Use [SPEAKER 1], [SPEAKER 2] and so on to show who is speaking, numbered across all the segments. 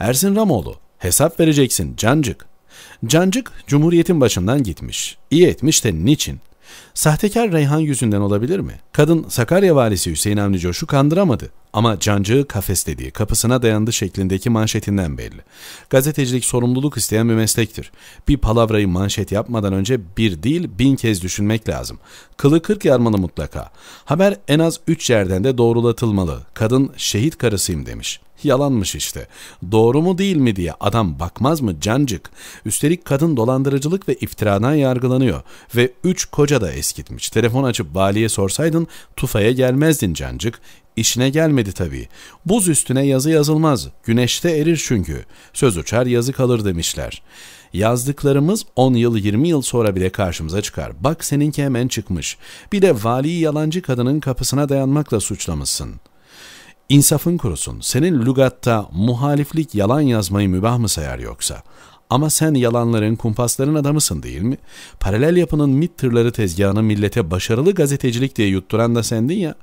[SPEAKER 1] Ersin Ramoğlu, hesap vereceksin cancık. Cancık, Cumhuriyet'in başından gitmiş. İyi etmiş de niçin? Sahtekar Reyhan yüzünden olabilir mi? Kadın Sakarya valisi Hüseyin Avni Coş'u kandıramadı. Ama cancığı kafes dediği kapısına dayandı şeklindeki manşetinden belli. Gazetecilik sorumluluk isteyen bir meslektir. Bir palavrayı manşet yapmadan önce bir değil bin kez düşünmek lazım. Kılı kırk yarmalı mutlaka. Haber en az üç yerden de doğrulatılmalı. Kadın şehit karısıyım demiş. Yalanmış işte. Doğru mu değil mi diye adam bakmaz mı cancık? Üstelik kadın dolandırıcılık ve iftiradan yargılanıyor. Ve üç koca da eskitmiş. Telefon açıp valiye sorsaydın tufaya gelmezdin cancık. İşine gelmedi tabii. Buz üstüne yazı yazılmaz. Güneşte erir çünkü. Söz uçar yazı kalır demişler. Yazdıklarımız 10 yıl 20 yıl sonra bile karşımıza çıkar. Bak seninki hemen çıkmış. Bir de valiyi yalancı kadının kapısına dayanmakla suçlamışsın.'' İnsafın kurusun, senin lügatta muhaliflik yalan yazmayı mübah mı sayar yoksa? Ama sen yalanların, kumpasların adamısın değil mi? Paralel yapının mit tırları tezgahını millete başarılı gazetecilik diye yutturan da sendin ya.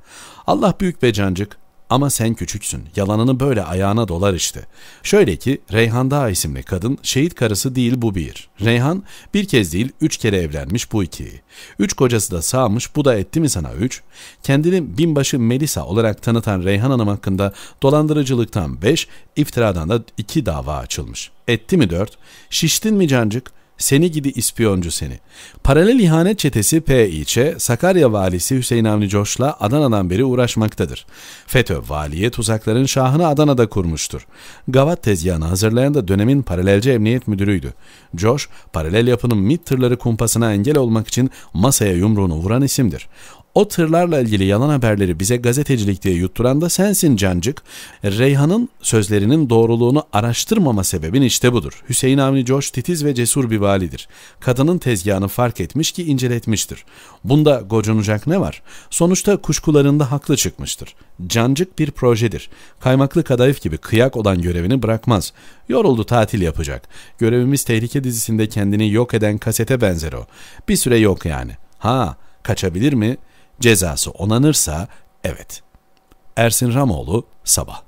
[SPEAKER 1] Allah büyük be cancık, ama sen küçüksün. Yalanını böyle ayağına dolar işte. Şöyle ki Reyhan Dağ isimli kadın şehit karısı değil bu bir. Reyhan bir kez değil üç kere evlenmiş bu iki. Üç kocası da sağmış bu da etti mi sana üç? Kendini binbaşı Melisa olarak tanıtan Reyhan Hanım hakkında dolandırıcılıktan beş, iftiradan da iki dava açılmış. Etti mi dört? Şiştin mi cancık? Seni gidi ispiyoncu seni. Paralel ihanet çetesi PİÇ, Sakarya valisi Hüseyin Avni Coş'la Adana'dan beri uğraşmaktadır. FETÖ valiye tuzakların şahını Adana'da kurmuştur. Gavat tezgahını hazırlayan da dönemin paralelce emniyet müdürüydü. Coş, paralel yapının MİT tırları kumpasına engel olmak için masaya yumruğunu vuran isimdir. O tırlarla ilgili yalan haberleri bize gazetecilik diye yutturan da sensin Cancık. Reyhan'ın sözlerinin doğruluğunu araştırmama sebebin işte budur. Hüseyin Avni Coş titiz ve cesur bir laubalidir. Kadının tezgahını fark etmiş ki inceletmiştir. Bunda gocunacak ne var? Sonuçta kuşkularında haklı çıkmıştır. Cancık bir projedir. Kaymaklı kadayıf gibi kıyak olan görevini bırakmaz. Yoruldu tatil yapacak. Görevimiz tehlike dizisinde kendini yok eden kasete benzer o. Bir süre yok yani. Ha kaçabilir mi? Cezası onanırsa evet. Ersin Ramoğlu Sabah